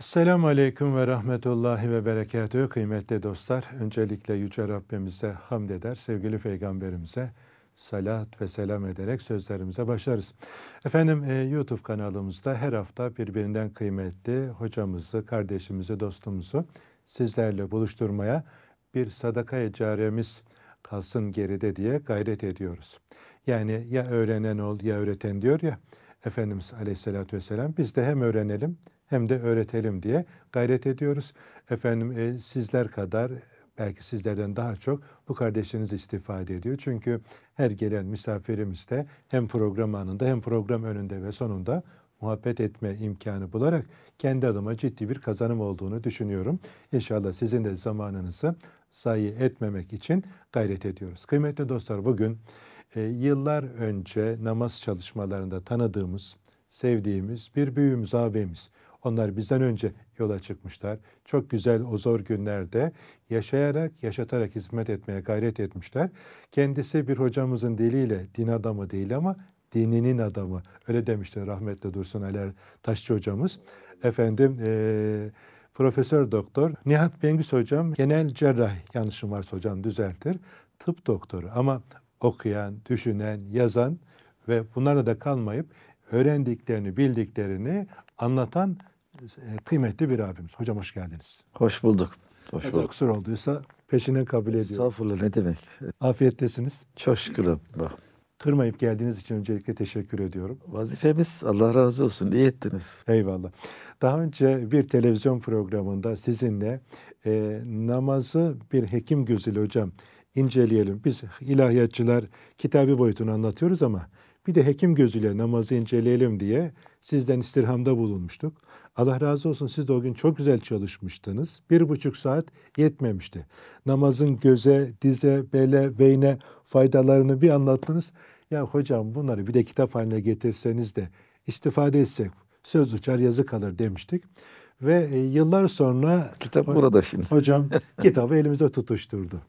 Selamun Aleyküm ve Rahmetullahi ve Berekatühü kıymetli dostlar. Öncelikle Yüce Rabbimize hamd eder, sevgili Peygamberimize salat ve selam ederek sözlerimize başlarız. Efendim e, YouTube kanalımızda her hafta birbirinden kıymetli hocamızı, kardeşimizi, dostumuzu sizlerle buluşturmaya bir sadaka-i kalsın geride diye gayret ediyoruz. Yani ya öğrenen ol ya öğreten diyor ya Efendimiz Aleyhisselatü Vesselam biz de hem öğrenelim hem de öğretelim diye gayret ediyoruz. Efendim e, sizler kadar belki sizlerden daha çok bu kardeşleriniz istifade ediyor. Çünkü her gelen misafirimiz de hem program anında hem program önünde ve sonunda muhabbet etme imkanı bularak kendi adıma ciddi bir kazanım olduğunu düşünüyorum. İnşallah sizin de zamanınızı zayi etmemek için gayret ediyoruz. Kıymetli dostlar bugün e, yıllar önce namaz çalışmalarında tanıdığımız, sevdiğimiz bir büyüğümüz, ağabeyimiz onlar bizden önce yola çıkmışlar. Çok güzel o zor günlerde yaşayarak, yaşatarak hizmet etmeye gayret etmişler. Kendisi bir hocamızın diliyle din adamı değil ama dininin adamı. Öyle demişti rahmetli Dursun Aler Taşçı hocamız. Efendim e, Profesör Doktor Nihat Bengüs hocam genel cerrah yanlışım varsa hocam düzeltir. Tıp doktoru ama okuyan, düşünen, yazan ve bunlarla da kalmayıp öğrendiklerini, bildiklerini anlatan e, kıymetli bir abimiz. Hocam hoş geldiniz. Hoş bulduk. Hoş Eğer bulduk. kusur olduysa peşinden kabul ediyorum. Estağfurullah ne demek. Afiyettesiniz. Çok şükür. Bak. Kırmayıp geldiğiniz için öncelikle teşekkür ediyorum. Vazifemiz Allah razı olsun. İyi ettiniz. Eyvallah. Daha önce bir televizyon programında sizinle e, namazı bir hekim gözüyle hocam inceleyelim. Biz ilahiyatçılar kitabi boyutunu anlatıyoruz ama bir de hekim gözüyle namazı inceleyelim diye sizden istirhamda bulunmuştuk. Allah razı olsun siz de o gün çok güzel çalışmıştınız. Bir buçuk saat yetmemişti. Namazın göze, dize, bele, beyne faydalarını bir anlattınız. Ya hocam bunları bir de kitap haline getirseniz de istifade etsek söz uçar yazı kalır demiştik. Ve e, yıllar sonra kitap burada şimdi. Hocam kitabı elimizde tutuşturdu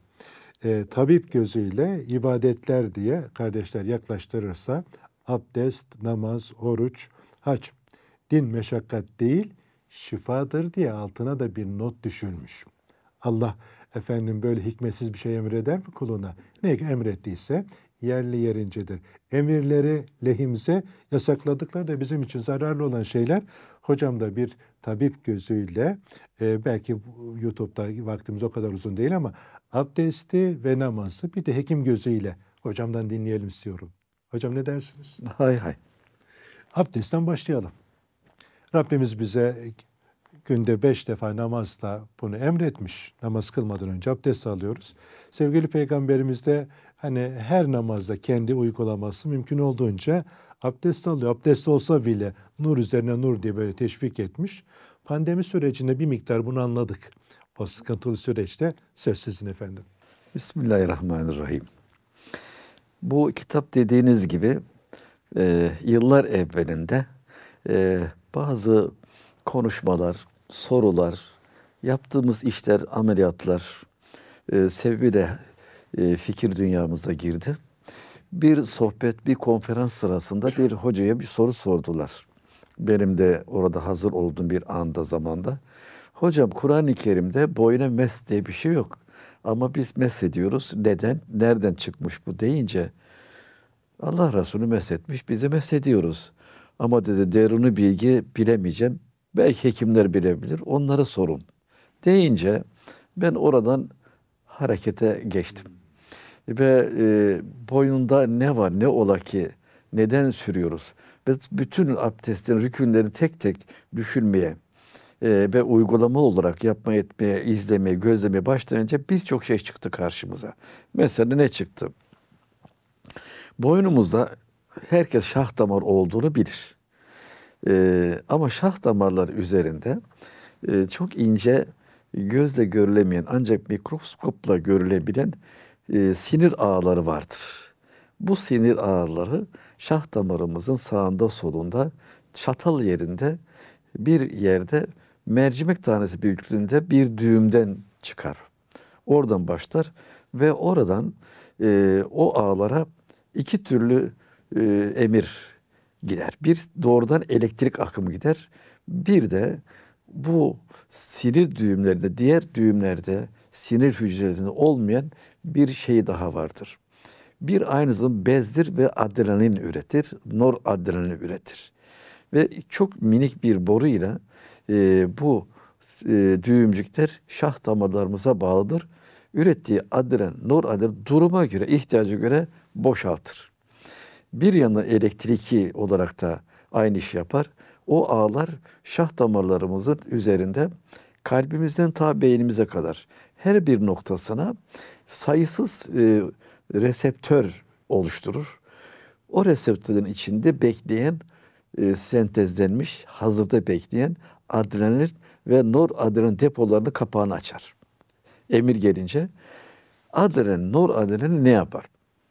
e, tabip gözüyle ibadetler diye kardeşler yaklaştırırsa abdest, namaz, oruç, haç din meşakkat değil şifadır diye altına da bir not düşülmüş. Allah efendim böyle hikmetsiz bir şey emreder mi kuluna? Ne emrettiyse yerli yerincedir. Emirleri lehimize yasakladıkları da bizim için zararlı olan şeyler Hocam da bir tabip gözüyle e, belki YouTube'da vaktimiz o kadar uzun değil ama abdesti ve namazı bir de hekim gözüyle hocamdan dinleyelim istiyorum. Hocam ne dersiniz? Hay hay. Abdestten başlayalım. Rabbimiz bize günde beş defa namazda bunu emretmiş. Namaz kılmadan önce abdest alıyoruz. Sevgili Peygamberimiz de hani her namazda kendi uygulaması mümkün olduğunca abdest alıyor. Abdest olsa bile nur üzerine nur diye böyle teşvik etmiş. Pandemi sürecinde bir miktar bunu anladık. O sıkıntılı süreçte söz sizin efendim. Bismillahirrahmanirrahim. Bu kitap dediğiniz gibi e, yıllar evvelinde e, bazı konuşmalar, sorular, yaptığımız işler, ameliyatlar e, sebebiyle e, fikir dünyamıza girdi. Bir sohbet, bir konferans sırasında bir hocaya bir soru sordular. Benim de orada hazır olduğum bir anda zamanda. Hocam Kur'an-ı Kerim'de boyuna mes diye bir şey yok. Ama biz mes ediyoruz. Neden? Nereden çıkmış bu deyince Allah Resulü mes etmiş. Bize mes ediyoruz. Ama dedi derunu bilgi bilemeyeceğim. Belki hekimler bilebilir. Onlara sorun. Deyince ben oradan harekete geçtim. Ve e, boynunda ne var ne ola ki neden sürüyoruz? Ve bütün abdestin rükünleri tek tek düşünmeye e, ve uygulama olarak yapma etmeye, izlemeye, gözlemeye başlayınca birçok şey çıktı karşımıza. Mesela ne çıktı? Boynumuzda herkes şah damar olduğunu bilir. E, ama şah damarları üzerinde e, çok ince gözle görülemeyen ancak mikroskopla görülebilen e, sinir ağları vardır. Bu sinir ağları şah damarımızın sağında solunda çatal yerinde bir yerde mercimek tanesi büyüklüğünde bir düğümden çıkar. Oradan başlar ve oradan e, o ağlara iki türlü e, emir gider. Bir doğrudan elektrik akımı gider. Bir de bu sinir düğümlerinde, diğer düğümlerde sinir hücrelerinde olmayan bir şey daha vardır. Bir aynı zamanda bezdir ve adrenalin üretir, noradrenalin üretir. Ve çok minik bir boruyla e, bu e, düğümcükler şah damarlarımıza bağlıdır. Ürettiği adren, noradren duruma göre, ihtiyacı göre boşaltır bir yanı elektriki olarak da aynı iş yapar. O ağlar şah damarlarımızın üzerinde kalbimizden ta beynimize kadar her bir noktasına sayısız e, reseptör oluşturur. O reseptörün içinde bekleyen e, sentezlenmiş, hazırda bekleyen adrenalin ve noradrenalin depolarını kapağını açar. Emir gelince adrenalin, noradrenalin ne yapar?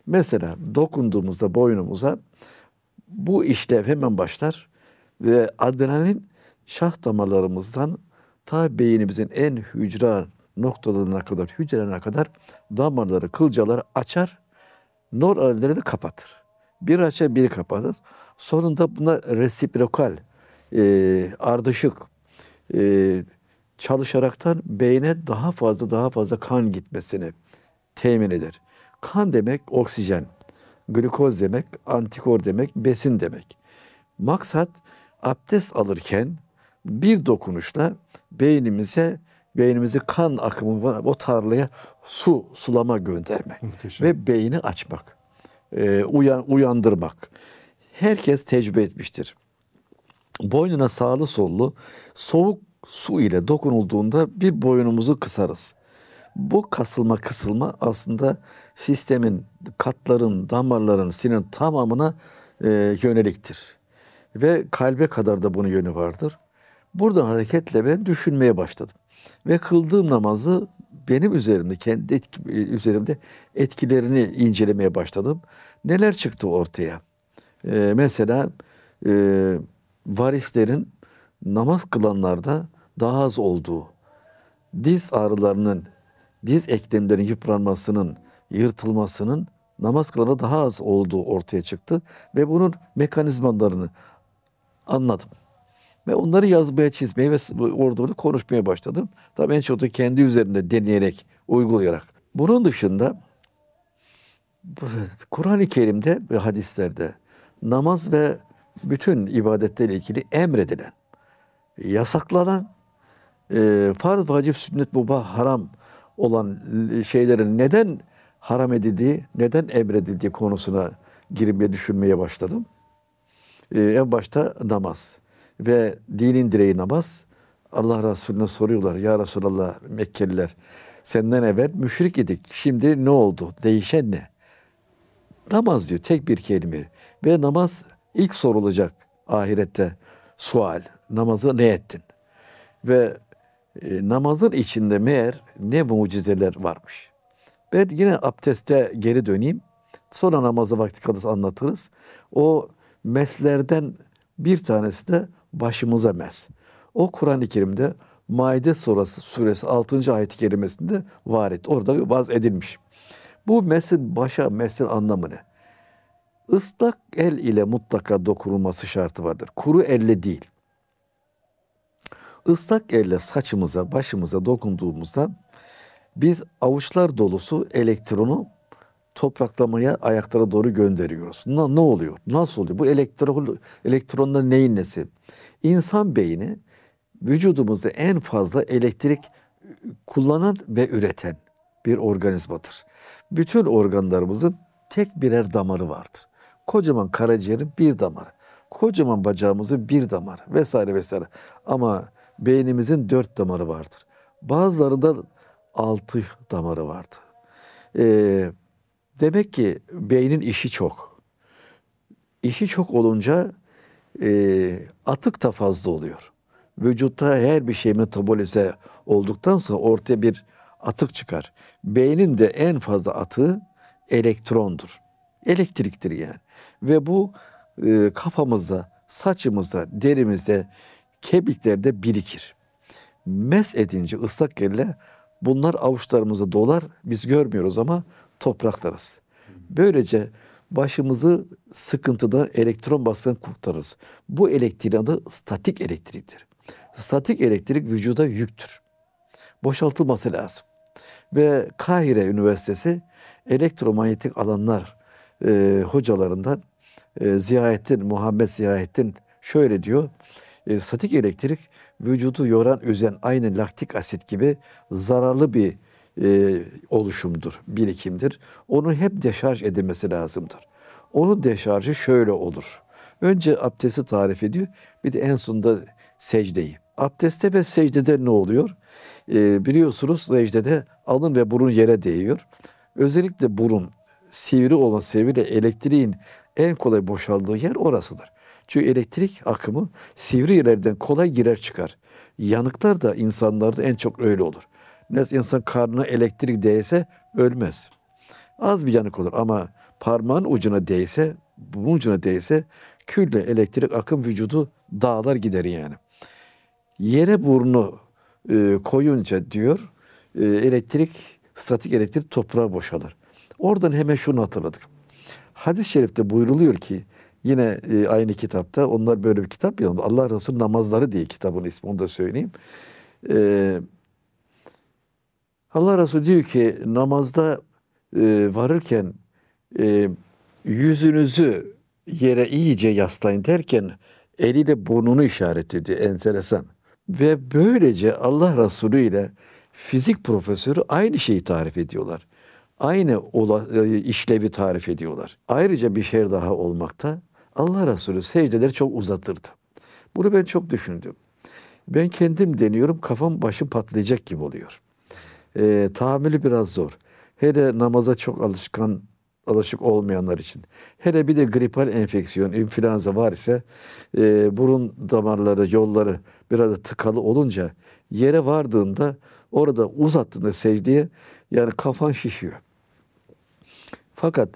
Mesela dokunduğumuzda boynumuza bu işlev hemen başlar ve adrenalin şah damarlarımızdan ta beynimizin en hücre noktalarına kadar, hücrelerine kadar damarları, kılcaları açar, nor aralları da kapatır. Bir açar, bir kapatır. Sonunda buna resiprokal, e, ardışık, e, çalışaraktan beyne daha fazla daha fazla kan gitmesini temin eder. Kan demek oksijen, glikoz demek antikor demek, besin demek. Maksat abdest alırken bir dokunuşla beynimize beynimizi kan akımı o tarlaya su sulama gönderme Muhteşem. ve beyni açmak, e, uyan, uyandırmak. Herkes tecrübe etmiştir. Boynuna sağlı sollu soğuk su ile dokunulduğunda bir boynumuzu kısarız. Bu kasılma kısılma aslında sistemin, katların, damarların, sinin tamamına e, yöneliktir. Ve kalbe kadar da bunun yönü vardır. Buradan hareketle ben düşünmeye başladım. Ve kıldığım namazı benim üzerimde, kendi etki, e, üzerimde etkilerini incelemeye başladım. Neler çıktı ortaya? Ee, mesela e, varislerin namaz kılanlarda daha az olduğu, diz ağrılarının, diz eklemlerinin yıpranmasının yırtılmasının namaz kılana daha az olduğu ortaya çıktı ve bunun mekanizmalarını anladım. Ve onları yazmaya, çizmeye ve orada konuşmaya başladım. Tabii en çok da kendi üzerinde deneyerek, uygulayarak. Bunun dışında Kur'an-ı Kerim'de ve hadislerde namaz ve bütün ibadetlerle ilgili emredilen, yasaklanan, e, farz, vacip, sünnet, mubah, haram olan şeylerin neden haram edildiği, neden emredildiği konusuna girmeye, düşünmeye başladım. Ee, en başta namaz ve dinin direği namaz. Allah Resulüne soruyorlar, Ya Resulallah Mekkeliler, senden evvel müşrik idik, şimdi ne oldu, değişen ne? Namaz diyor, tek bir kelime. Ve namaz ilk sorulacak ahirette sual. Namazı ne ettin? Ve e, namazın içinde meğer ne mucizeler varmış. Ben yine abdeste geri döneyim. Sonra namazı vakti kalırsa anlatırız. O meslerden bir tanesi de başımıza mes. O Kur'an-ı Kerim'de Maide surası, suresi 6. ayet-i kerimesinde var et. Orada vaz edilmiş. Bu mesin başa mesin anlamı ne? Islak el ile mutlaka dokunulması şartı vardır. Kuru elle değil. Islak elle saçımıza, başımıza dokunduğumuzda biz avuçlar dolusu elektronu topraklamaya ayaklara doğru gönderiyoruz. Na, ne oluyor? Nasıl oluyor? Bu elektron, elektronla neyin nesi? İnsan beyni vücudumuzda en fazla elektrik kullanan ve üreten bir organizmadır. Bütün organlarımızın tek birer damarı vardır. Kocaman karaciğerin bir damarı, kocaman bacağımızın bir damarı vesaire vesaire. Ama beynimizin dört damarı vardır. Bazılarında altı damarı vardı. Ee, demek ki beynin işi çok. İşi çok olunca e, atık da fazla oluyor. Vücutta her bir şey metabolize olduktan sonra ortaya bir atık çıkar. Beynin de en fazla atığı elektrondur. Elektriktir yani. Ve bu e, kafamızda, saçımızda, derimizde, kebiklerde birikir. Mes edince ıslak elle Bunlar avuçlarımızı dolar, biz görmüyoruz ama topraklarız. Böylece başımızı sıkıntıdan elektron baskın kurtarırız. Bu elektriğin adı statik elektriktir. Statik elektrik vücuda yüktür. Boşaltılması lazım. Ve Kahire Üniversitesi elektromanyetik alanlar e, hocalarından e, Ziyahettin, Muhammed Ziyahettin şöyle diyor. E, statik elektrik vücudu yoran üzen aynı laktik asit gibi zararlı bir e, oluşumdur, birikimdir. Onu hep deşarj edilmesi lazımdır. Onun deşarjı şöyle olur. Önce abdesti tarif ediyor. Bir de en sonunda secdeyi. Abdeste ve secdede ne oluyor? E, biliyorsunuz secdede alın ve burun yere değiyor. Özellikle burun sivri olan sebebiyle elektriğin en kolay boşaldığı yer orasıdır. Çünkü elektrik akımı sivri yerlerden kolay girer çıkar. Yanıklar da insanlarda en çok öyle olur. Nasıl insan karnına elektrik değse ölmez. Az bir yanık olur ama parmağın ucuna değse, bunun ucuna değse külle elektrik akım vücudu dağlar gider yani. Yere burnu e, koyunca diyor e, elektrik, statik elektrik toprağa boşalır. Oradan hemen şunu hatırladık. Hadis-i şerifte buyruluyor ki Yine e, aynı kitapta onlar böyle bir kitap yazmış. Allah Resulü namazları diye kitabın ismi onu da söyleyeyim. E, Allah Resulü diyor ki namazda e, varırken e, yüzünüzü yere iyice yaslayın derken eliyle burnunu işaret ediyor. Enteresan. Ve böylece Allah Resulü ile fizik profesörü aynı şeyi tarif ediyorlar. Aynı ola, e, işlevi tarif ediyorlar. Ayrıca bir şey daha olmakta. Allah Resulü secdeleri çok uzatırdı. Bunu ben çok düşündüm. Ben kendim deniyorum kafam başım patlayacak gibi oluyor. Ee, tahammülü biraz zor. Hele namaza çok alışkan alışık olmayanlar için. Hele bir de gripal enfeksiyon, influenza var ise e, burun damarları, yolları biraz da tıkalı olunca yere vardığında orada uzattığında secdeye yani kafan şişiyor. Fakat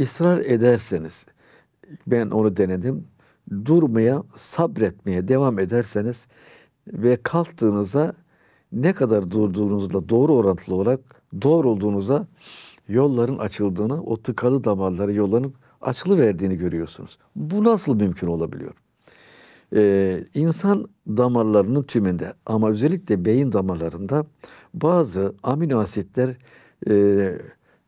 ısrar ederseniz ben onu denedim. Durmaya, sabretmeye devam ederseniz ve kalktığınızda ne kadar durduğunuzla doğru orantılı olarak doğru doğrulduğunuza yolların açıldığını, o tıkalı damarları yolların açılı verdiğini görüyorsunuz. Bu nasıl mümkün olabiliyor? Ee, insan damarlarının tümünde ama özellikle beyin damarlarında bazı amino asitler e,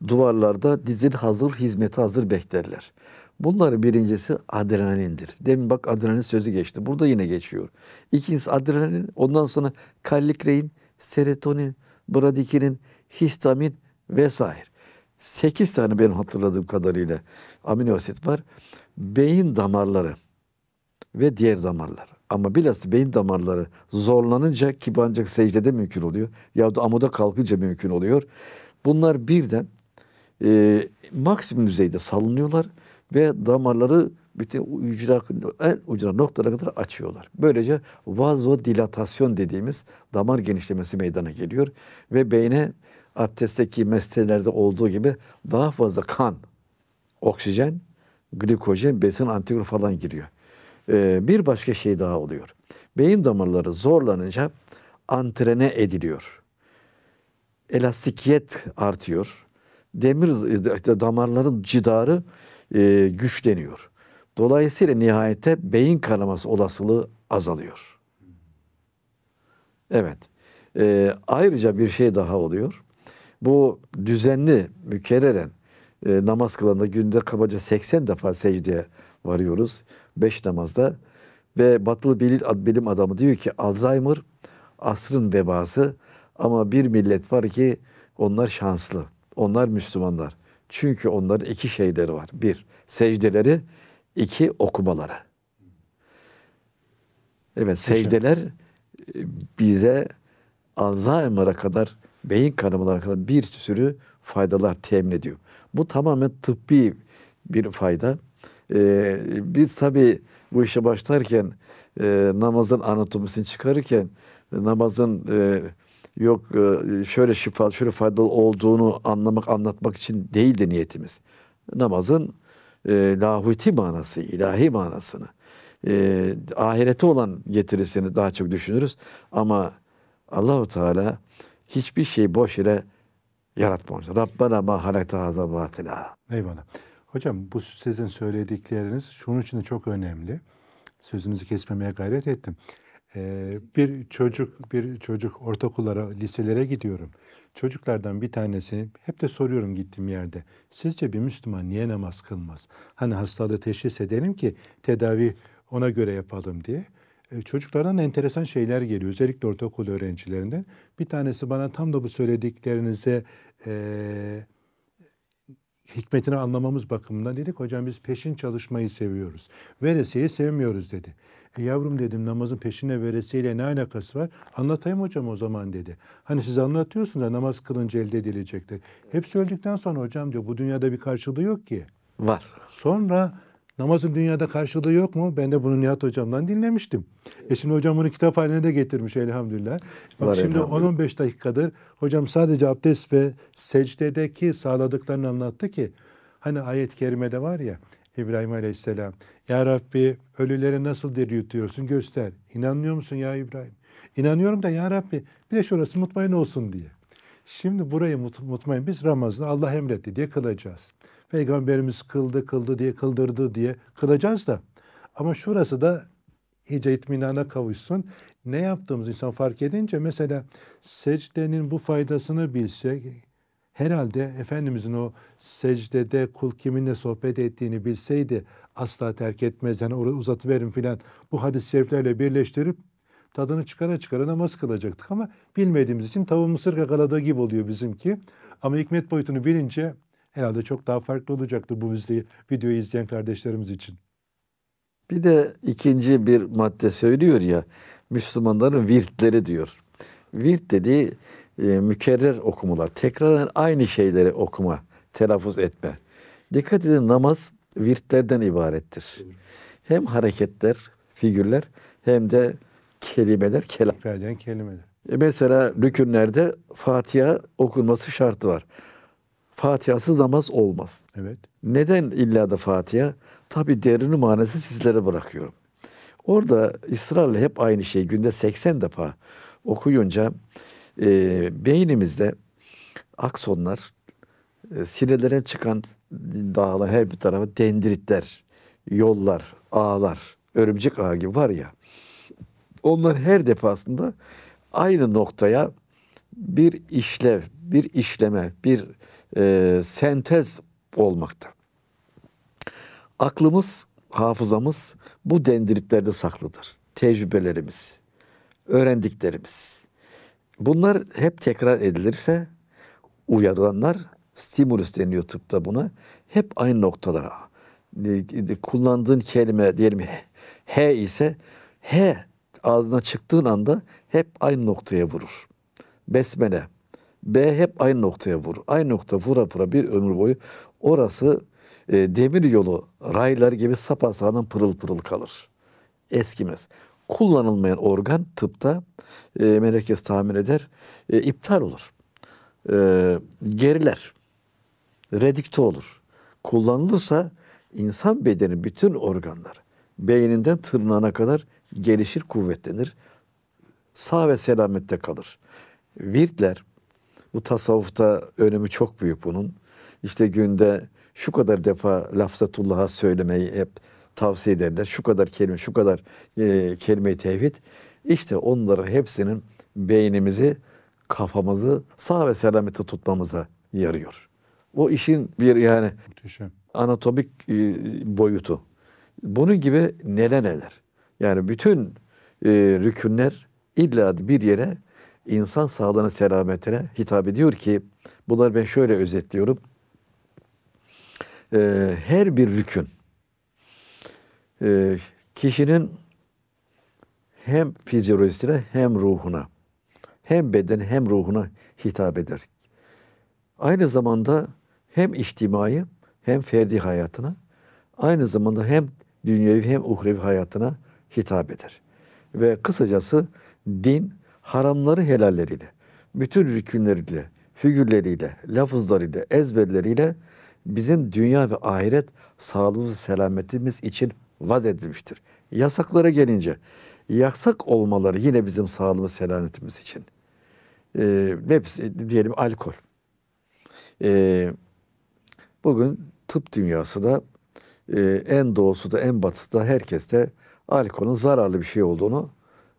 duvarlarda dizil hazır hizmete hazır beklerler. Bunları birincisi adrenalindir. Demin bak adrenalin sözü geçti. Burada yine geçiyor. İkincisi adrenalin. Ondan sonra kallikrein, serotonin, bradikinin, histamin vesaire. Sekiz tane benim hatırladığım kadarıyla amino asit var. Beyin damarları ve diğer damarlar. Ama bilhassa beyin damarları zorlanınca ki bu ancak secdede mümkün oluyor. Ya da amuda kalkınca mümkün oluyor. Bunlar birden e, maksimum düzeyde salınıyorlar ve damarları bütün hücre, en ucuna noktalara kadar açıyorlar. Böylece vazodilatasyon dediğimiz damar genişlemesi meydana geliyor ve beyne abdestteki mestenelerde olduğu gibi daha fazla kan, oksijen, glikojen, besin, antikor falan giriyor. Ee, bir başka şey daha oluyor. Beyin damarları zorlanınca antrene ediliyor. Elastikiyet artıyor. Demir e, damarların cidarı e, güçleniyor. Dolayısıyla nihayete beyin kanaması olasılığı azalıyor. Evet. E, ayrıca bir şey daha oluyor. Bu düzenli, mükerreren e, namaz kılanda günde kabaca 80 defa secdeye varıyoruz. 5 namazda ve batılı bilim adamı diyor ki Alzheimer asrın vebası ama bir millet var ki onlar şanslı. Onlar Müslümanlar. Çünkü onların iki şeyleri var. Bir, secdeleri. iki okumaları. Evet, secdeler e, bize Alzheimer'a kadar, beyin kanamalarına kadar bir sürü faydalar temin ediyor. Bu tamamen tıbbi bir fayda. Ee, biz tabii bu işe başlarken e, namazın anatomisini çıkarırken namazın e, yok e, şöyle şifa, şöyle faydalı olduğunu anlamak, anlatmak için değildi niyetimiz. Namazın e, lahuti manası, ilahi manasını, e, ahirete olan getirisini daha çok düşünürüz. Ama Allahu Teala hiçbir şey boş yere yaratmamış. Rabbana ma halakta hazâ batila. Eyvallah. Hocam bu sizin söyledikleriniz şunun için çok önemli. Sözünüzü kesmemeye gayret ettim. Ee, bir çocuk bir çocuk ortaokullara, liselere gidiyorum. Çocuklardan bir tanesi hep de soruyorum gittiğim yerde. Sizce bir Müslüman niye namaz kılmaz? Hani hastalığı teşhis edelim ki tedavi ona göre yapalım diye. Ee, çocuklardan enteresan şeyler geliyor. Özellikle ortaokul öğrencilerinden. Bir tanesi bana tam da bu söylediklerinize eee hikmetini anlamamız bakımından dedik hocam biz peşin çalışmayı seviyoruz. Veresiyeyi sevmiyoruz dedi. E yavrum dedim namazın peşine veresiyle ne alakası var? Anlatayım hocam o zaman dedi. Hani siz anlatıyorsunuz da namaz kılınca elde edilecektir. Hepsi öldükten sonra hocam diyor bu dünyada bir karşılığı yok ki. Var. Sonra Namazın dünyada karşılığı yok mu? Ben de bunu Nihat hocamdan dinlemiştim. E şimdi hocam bunu kitap haline de getirmiş elhamdülillah. Bak Var şimdi 10-15 dakikadır hocam sadece abdest ve secdedeki sağladıklarını anlattı ki hani ayet-i kerimede var ya İbrahim Aleyhisselam. Ya Rabbi ölüleri nasıl diriltiyorsun göster. İnanmıyor musun ya İbrahim? İnanıyorum da ya Rabbi bir de şurası mutmain olsun diye. Şimdi burayı mut, mutmain biz Ramazan'ı Allah emretti diye kılacağız. Peygamberimiz kıldı, kıldı diye, kıldırdı diye kılacağız da. Ama şurası da iyice itminana kavuşsun. Ne yaptığımız insan fark edince mesela secdenin bu faydasını bilsek, herhalde Efendimizin o secdede kul kiminle sohbet ettiğini bilseydi asla terk etmez. Yani orayı uzatıverin filan bu hadis-i şeriflerle birleştirip tadını çıkara çıkara namaz kılacaktık ama bilmediğimiz için tavuğun mısır kakaladığı gibi oluyor bizimki. Ama hikmet boyutunu bilince herhalde çok daha farklı olacaktı bu müziği, videoyu izleyen kardeşlerimiz için. Bir de ikinci bir madde söylüyor ya Müslümanların virtleri diyor. Virt dediği e, mükerrer okumalar. Tekrar aynı şeyleri okuma, telaffuz etme. Dikkat edin namaz virtlerden ibarettir. Hem hareketler, figürler hem de kelimeler, kelam. Tekrar kelimeler. E mesela rükünlerde Fatiha okunması şartı var. Fatihasız namaz olmaz. Evet. Neden illa da Fatiha? Tabi derini manası sizlere bırakıyorum. Orada ısrarla hep aynı şey günde 80 defa okuyunca e, beynimizde aksonlar e, sinirlere çıkan dağlar her bir tarafa dendritler, yollar, ağlar, örümcek ağı gibi var ya. Onlar her defasında aynı noktaya bir işlev, bir işleme, bir e, sentez olmakta. Aklımız, hafızamız bu dendritlerde saklıdır. Tecrübelerimiz, öğrendiklerimiz. Bunlar hep tekrar edilirse uyarılanlar stimulus deniyor tıpta buna. Hep aynı noktalara. Kullandığın kelime diyelim H, H ise H ağzına çıktığın anda hep aynı noktaya vurur. Besmele B hep aynı noktaya vurur. Aynı nokta vura vura bir ömür boyu orası e, demir yolu raylar gibi sapasağlam pırıl pırıl kalır. Eskimez. Kullanılmayan organ tıpta e, merkez tahmin eder e, iptal olur. E, geriler. Redikte olur. Kullanılırsa insan bedeni bütün organlar beyninden tırnağına kadar gelişir, kuvvetlenir. Sağ ve selamette kalır. Virtler bu tasavvufta önemi çok büyük bunun. İşte günde şu kadar defa lafzatullah'a söylemeyi hep tavsiye ederler. Şu kadar kelime, şu kadar e, kelime-i tevhid. İşte onların hepsinin beynimizi, kafamızı sağ ve selamete tutmamıza yarıyor. Bu işin bir yani Muhteşem. anatomik e, boyutu. Bunun gibi neler neler. Yani bütün e, rükünler illa bir yere insan sağlığına selametine hitap ediyor ki bunları ben şöyle özetliyorum. Ee, her bir rükün e, kişinin hem fizyolojisine hem ruhuna hem beden hem ruhuna hitap eder. Aynı zamanda hem içtimai hem ferdi hayatına aynı zamanda hem dünyevi hem uhrevi hayatına hitap eder. Ve kısacası din haramları helalleriyle, bütün rükünleriyle, figürleriyle, lafızlarıyla, ezberleriyle bizim dünya ve ahiret sağlığımız, selametimiz için vaz edilmiştir. Yasaklara gelince, yasak olmaları yine bizim sağlığımız, selametimiz için. Ee, hepsi, diyelim alkol. Ee, bugün tıp dünyası da e, en doğusu da en batısı da herkes alkolün zararlı bir şey olduğunu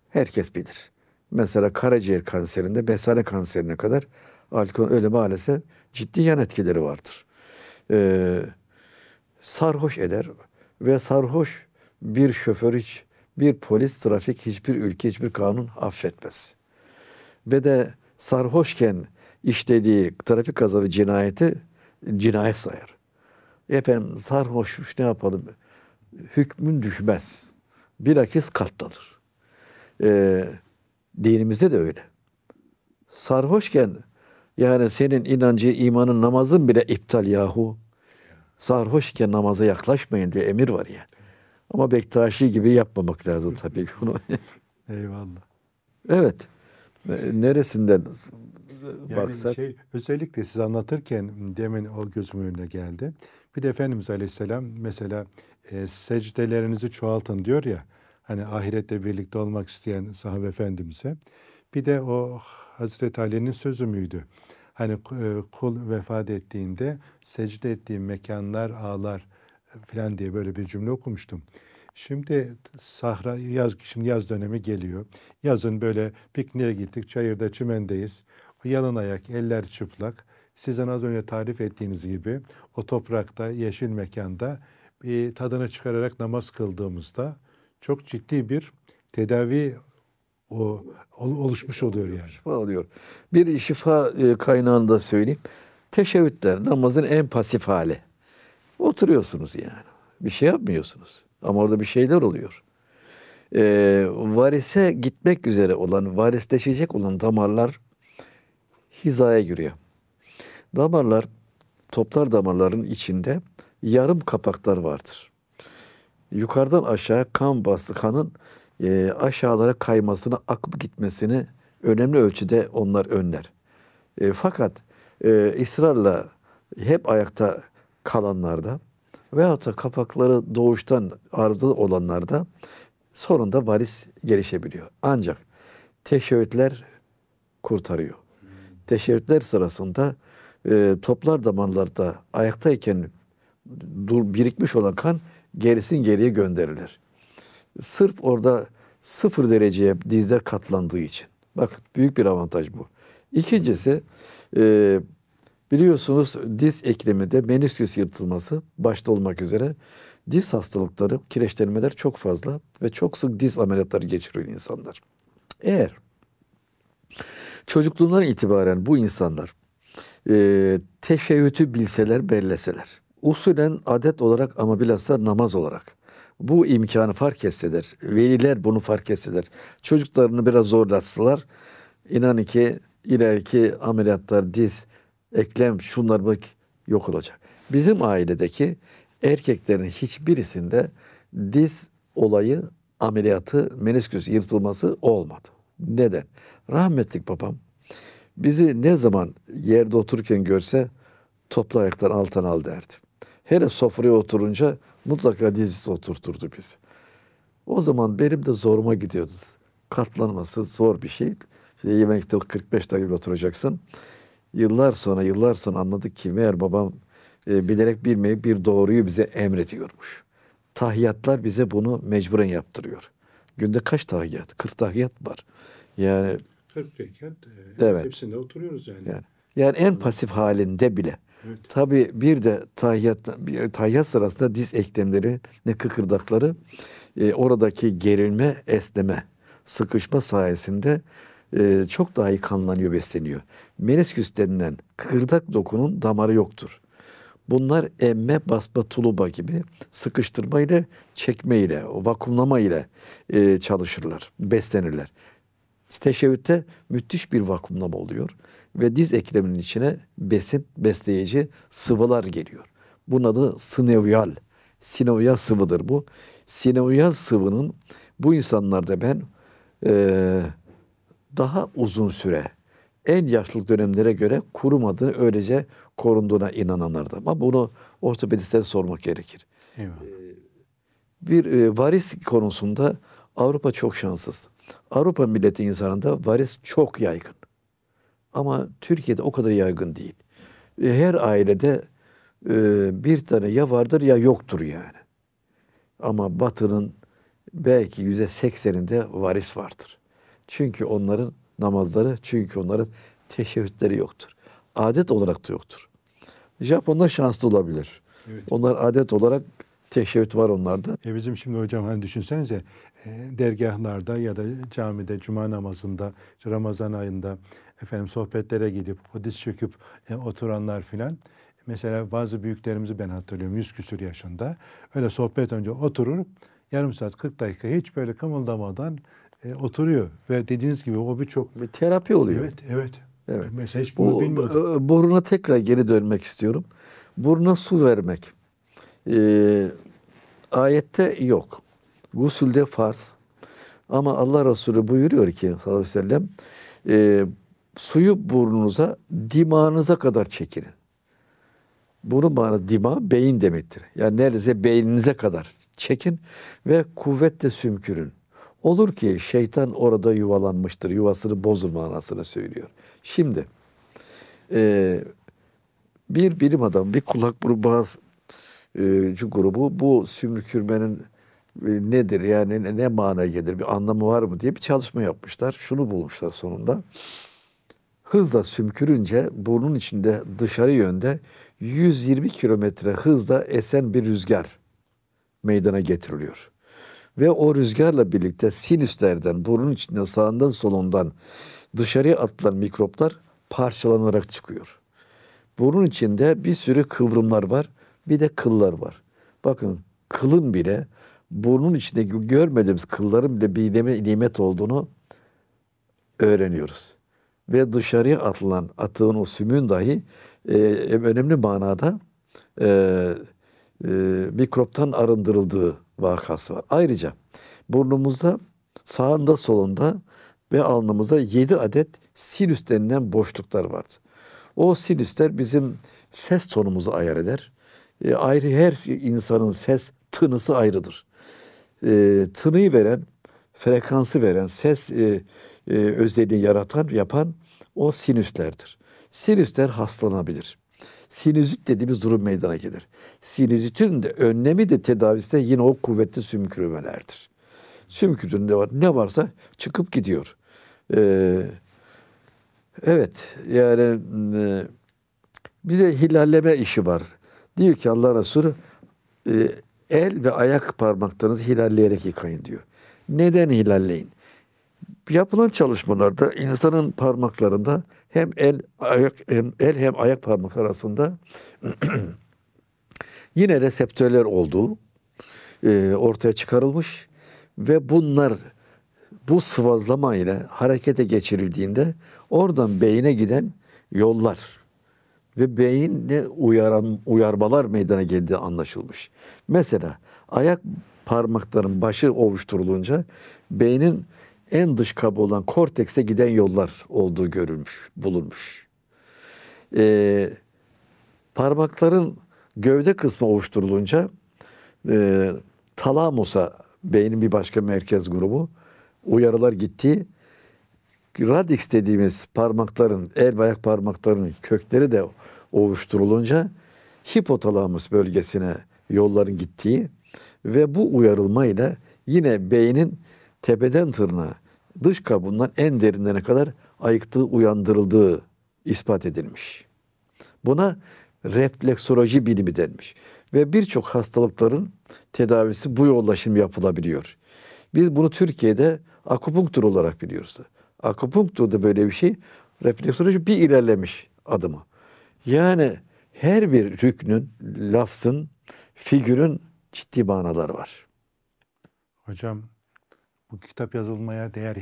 herkes bilir. Mesela karaciğer kanserinde besane kanserine kadar alkol öyle maalesef ciddi yan etkileri vardır. Ee, sarhoş eder ve sarhoş bir şoför hiç, bir polis, trafik hiçbir ülke, hiçbir kanun affetmez. Ve de sarhoşken işlediği trafik kazası cinayeti cinayet sayar. Efendim sarhoşmuş ne yapalım? Hükmün düşmez. Bilakis katlanır. Ee, Dinimizde de öyle. Sarhoşken yani senin inancı, imanın, namazın bile iptal yahu. Sarhoşken namaza yaklaşmayın diye emir var yani. Ama Bektaşi gibi yapmamak lazım tabii ki bunu. Eyvallah. Evet. E, neresinden yani baksak? Şey, özellikle siz anlatırken demin o gözümün önüne geldi. Bir de Efendimiz Aleyhisselam mesela e, secdelerinizi çoğaltın diyor ya hani ahirette birlikte olmak isteyen sahabe efendimize. Bir de o Hazreti Ali'nin sözü müydü? Hani e, kul vefat ettiğinde secde ettiği mekanlar ağlar filan diye böyle bir cümle okumuştum. Şimdi sahra yaz şimdi yaz dönemi geliyor. Yazın böyle pikniğe gittik, çayırda çimendeyiz. Yalın ayak, eller çıplak. Sizin az önce tarif ettiğiniz gibi o toprakta, yeşil mekanda bir tadını çıkararak namaz kıldığımızda çok ciddi bir tedavi o oluşmuş oluyor yani. Şifa oluyor. Bir şifa e, kaynağını da söyleyeyim. Teşebbütler namazın en pasif hali. Oturuyorsunuz yani. Bir şey yapmıyorsunuz. Ama orada bir şeyler oluyor. Ee, varise gitmek üzere olan, varisleşecek olan damarlar hizaya giriyor. Damarlar, toplar damarların içinde yarım kapaklar vardır yukarıdan aşağı kan bastı kanın e, aşağılara kaymasını, akıp gitmesini önemli ölçüde onlar önler. E, fakat e, ısrarla hep ayakta kalanlarda veyahut da kapakları doğuştan arızalı olanlarda sonunda varis gelişebiliyor. Ancak teşebbütler kurtarıyor. Hmm. Teşebbütler sırasında e, toplar damarlarda ayaktayken dur, birikmiş olan kan gerisin geriye gönderilir. Sırf orada sıfır dereceye dizler katlandığı için. Bak büyük bir avantaj bu. İkincisi e, biliyorsunuz diz ekleminde menisküs yırtılması başta olmak üzere diz hastalıkları, kireçlenmeler çok fazla ve çok sık diz ameliyatları geçiriyor insanlar. Eğer çocukluğundan itibaren bu insanlar e, teşeğütü bilseler, belleseler, usulen adet olarak ama bilhassa namaz olarak bu imkanı fark etseler, veliler bunu fark etseler, çocuklarını biraz zorlatsalar, inan ki ileriki ameliyatlar, diz, eklem, şunlar bak yok olacak. Bizim ailedeki erkeklerin hiçbirisinde diz olayı, ameliyatı, menisküs yırtılması olmadı. Neden? Rahmetlik babam bizi ne zaman yerde otururken görse toplu ayaktan altına al derdi. Hele sofraya oturunca mutlaka dizüstü oturturdu bizi. O zaman benim de zoruma gidiyordu. Katlanması zor bir şey. İşte yemekte 45 dakika oturacaksın. Yıllar sonra yıllar sonra anladık ki meğer babam e, bilerek bilmeyip bir doğruyu bize emrediyormuş. Tahiyatlar bize bunu mecburen yaptırıyor. Günde kaç tahiyat? 40 tahiyat var. Yani 40 rekat e, evet. hepsinde oturuyoruz yani. yani. Yani en pasif halinde bile Evet. Tabii bir de tahiyyat, tahiyyat sırasında diz eklemleri ne kıkırdakları e, oradaki gerilme, esneme, sıkışma sayesinde e, çok daha iyi kanlanıyor, besleniyor. Menisküs denilen kıkırdak dokunun damarı yoktur. Bunlar emme, basma, tuluba gibi sıkıştırma ile, çekme ile, vakumlama ile e, çalışırlar, beslenirler. Teşebbütte müthiş bir vakumlama oluyor ve diz ekleminin içine besin, besleyici sıvılar geliyor. Bunun adı sinovial, Sinovyal sıvıdır bu. Sinovyal sıvının bu insanlarda ben e, daha uzun süre en yaşlılık dönemlere göre kurumadığını öylece korunduğuna inananlardı. Ama bunu ortopedistlere sormak gerekir. Eyvallah. E, bir e, varis konusunda Avrupa çok şanssız. Avrupa milleti insanında varis çok yaygın. Ama Türkiye'de o kadar yaygın değil. E, her ailede e, bir tane ya vardır ya yoktur yani. Ama Batı'nın belki yüzde sekseninde varis vardır. Çünkü onların namazları, çünkü onların teşehhütleri yoktur. Adet olarak da yoktur. Japonlar şanslı olabilir. Evet. Onlar adet olarak teşehhüt var onlarda. E bizim şimdi hocam hani düşünsenize e, dergahlarda ya da camide cuma namazında Ramazan ayında efendim sohbetlere gidip hadis çöküp e, oturanlar filan mesela bazı büyüklerimizi ben hatırlıyorum yüz küsür yaşında öyle sohbet önce oturur yarım saat 40 dakika hiç böyle kımıldamadan e, oturuyor ve dediğiniz gibi o birçok bir terapi oluyor. Evet, evet. Evet. Mesela hiç bunu bilmiyordum. Boruna e, tekrar geri dönmek istiyorum. Buruna su vermek. Ee, ayette yok. Gusül de farz. Ama Allah Resulü buyuruyor ki sallallahu aleyhi ve sellem e, suyu burnunuza dimağınıza kadar çekin. Bunun manası dima beyin demektir. Yani neredeyse beyninize kadar çekin ve kuvvetle sümkürün. Olur ki şeytan orada yuvalanmıştır. Yuvasını bozur manasını söylüyor. Şimdi e, bir bilim adamı, bir kulak grubu, e, grubu bu sümkürmenin e, nedir yani ne manaya gelir bir anlamı var mı diye bir çalışma yapmışlar. Şunu bulmuşlar sonunda. Hızla sümkürünce burnun içinde dışarı yönde 120 kilometre hızla esen bir rüzgar meydana getiriliyor. Ve o rüzgarla birlikte sinüslerden, burnun içinde sağından, solundan dışarıya atılan mikroplar parçalanarak çıkıyor. Burnun içinde bir sürü kıvrımlar var, bir de kıllar var. Bakın kılın bile burnun içinde görmediğimiz kılların bile bir nimet olduğunu öğreniyoruz. Ve dışarıya atılan atığın o sümün dahi e, önemli manada e, e, mikroptan arındırıldığı vakası var. Ayrıca burnumuzda sağında solunda ve alnımıza 7 adet sinüs denilen boşluklar vardı. O sinüsler bizim ses tonumuzu ayar eder. E, ayrı her insanın ses tınısı ayrıdır e, tınıyı veren, frekansı veren, ses e, e, özelliği yaratan, yapan o sinüslerdir. Sinüsler hastalanabilir. Sinüzit dediğimiz durum meydana gelir. Sinüzitin de önlemi de tedavisi de yine o kuvvetli sümkürmelerdir. Sümkürün ne var ne varsa çıkıp gidiyor. Ee, evet yani e, bir de hilalleme işi var. Diyor ki Allah Resulü e, El ve ayak parmaklarınızı hilalleyerek yıkayın diyor. Neden hilalleyin? Yapılan çalışmalarda insanın parmaklarında hem el ayak hem el hem ayak parmak arasında yine reseptörler olduğu e, ortaya çıkarılmış ve bunlar bu sıvazlama ile harekete geçirildiğinde oradan beyine giden yollar ve beyinle uyaran uyarmalar meydana geldiği anlaşılmış. Mesela ayak parmakların başı ovuşturulunca beynin en dış kabı olan kortekse giden yollar olduğu görülmüş, bulunmuş. Ee, parmakların gövde kısmı ovuşturulunca e, talamusa, beynin bir başka merkez grubu, uyarılar gittiği radix dediğimiz parmakların, el ayak parmaklarının kökleri de ovuşturulunca hipotalamus bölgesine yolların gittiği ve bu uyarılma ile yine beynin tepeden tırnağa dış kabuğundan en derinlerine kadar ayıktığı uyandırıldığı ispat edilmiş. Buna refleksoloji bilimi denmiş. Ve birçok hastalıkların tedavisi bu yolla şimdi yapılabiliyor. Biz bunu Türkiye'de akupunktur olarak biliyoruz. Da. Akupunktur'da böyle bir şey refleksoloji bir ilerlemiş adımı. Yani her bir rüknün, lafzın, figürün ciddi manaları var. Hocam bu kitap yazılmaya değer,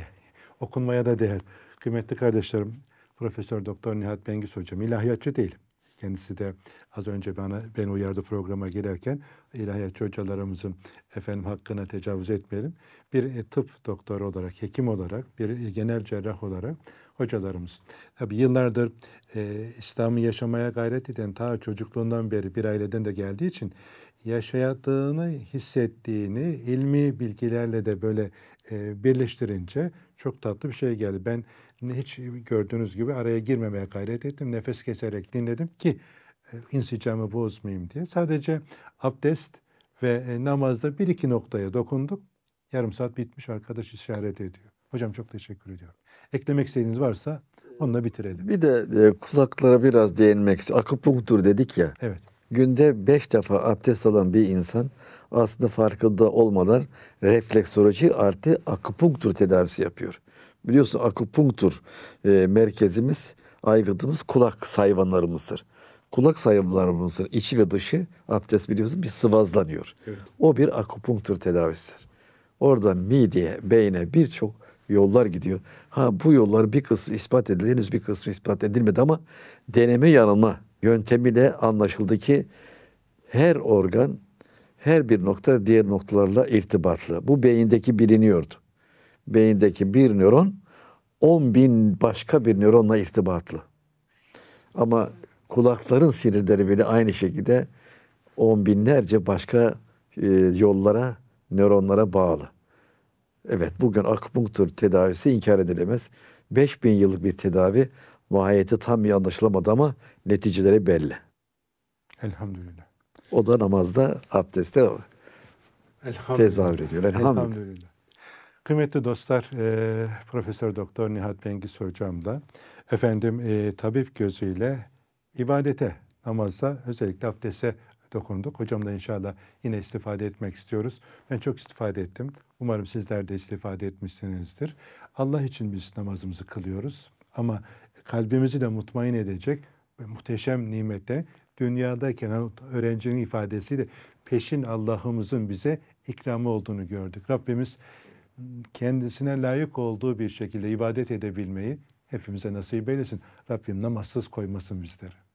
okunmaya da değer. Kıymetli kardeşlerim, Profesör Doktor Nihat Bengiz hocam ilahiyatçı değilim. Kendisi de az önce bana ben uyardı programa girerken ilahiyatçı çocuklarımızın efendim hakkına tecavüz etmeyelim. Bir e, tıp doktoru olarak, hekim olarak, bir e, genel cerrah olarak hocalarımız. Tabi yıllardır e, İslam'ı yaşamaya gayret eden ta çocukluğundan beri bir aileden de geldiği için yaşayattığını hissettiğini ilmi bilgilerle de böyle e, birleştirince çok tatlı bir şey geldi. Ben hiç gördüğünüz gibi araya girmemeye gayret ettim. Nefes keserek dinledim ki e, insicamı bozmayayım diye. Sadece abdest ve e, namazda bir iki noktaya dokunduk. Yarım saat bitmiş arkadaş işaret ediyor. Hocam çok teşekkür ediyorum. Eklemek istediğiniz varsa onunla bitirelim. Bir de e, kulaklara biraz değinmek istiyorum. Akupunktur dedik ya. Evet. Günde beş defa abdest alan bir insan aslında farkında olmadan refleksoloji artı akupunktur tedavisi yapıyor biliyorsun akupunktur e, merkezimiz, aygıtımız kulak hayvanlarımızdır. Kulak hayvanlarımızın içi ve dışı abdest biliyorsun bir sıvazlanıyor. Evet. O bir akupunktur tedavisidir. Orada mideye, beyne birçok yollar gidiyor. Ha bu yollar bir kısmı ispat edildi, henüz bir kısmı ispat edilmedi ama deneme yanılma yöntemiyle anlaşıldı ki her organ her bir nokta diğer noktalarla irtibatlı. Bu beyindeki biliniyordu beyindeki bir nöron 10 bin başka bir nöronla irtibatlı. Ama kulakların sinirleri bile aynı şekilde on binlerce başka e, yollara, nöronlara bağlı. Evet bugün akupunktur tedavisi inkar edilemez. 5 bin yıllık bir tedavi mahiyeti tam iyi anlaşılamadı ama neticeleri belli. Elhamdülillah. O da namazda, abdestte tezahür ediyor. Elhamdülillah. Elhamdülillah. Kıymetli dostlar, e, Profesör Doktor Nihat Bengiz hocamla efendim e, tabip gözüyle ibadete, namaza, özellikle abdeste dokunduk. Hocamla inşallah yine istifade etmek istiyoruz. Ben çok istifade ettim. Umarım sizler de istifade etmişsinizdir. Allah için biz namazımızı kılıyoruz ama kalbimizi de mutmain edecek muhteşem nimette dünyadayken öğrencinin ifadesiyle peşin Allah'ımızın bize ikramı olduğunu gördük. Rabbimiz kendisine layık olduğu bir şekilde ibadet edebilmeyi hepimize nasip eylesin. Rabbim namazsız koymasın bizleri.